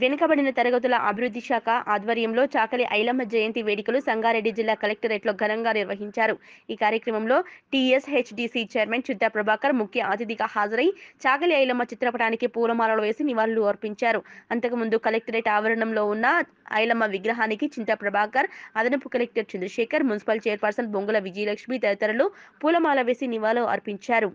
వెనుకబడిన తరగతుల అభివృద్ధి శాఖ ఆధ్వర్యంలో చాకలి ఐలమ్మ జయంతి వేడుకలు సంగారెడ్డి జిల్లా కలెక్టరేట్లో ఘనంగా నిర్వహించారు ఈ కార్యక్రమంలో టీఎస్ టీఎస్హెచ్డిసి చైర్మన్ చిత్త ప్రభాకర్ ముఖ్య అతిథిగా హాజరై చాకలి ఐలమ్మ చిత్రపటానికి పూలమాలలు వేసి నివాళులు అర్పించారు అంతకుముందు కలెక్టరేట్ ఆవరణంలో ఉన్న ఐలమ్మ విగ్రహానికి చింత ప్రభాకర్ అదనపు కలెక్టర్ చంద్రశేఖర్ మున్సిపల్ చైర్పర్సన్ బొంగుల విజయలక్ష్మి తదితరులు పూలమాల వేసి నివాళులు అర్పించారు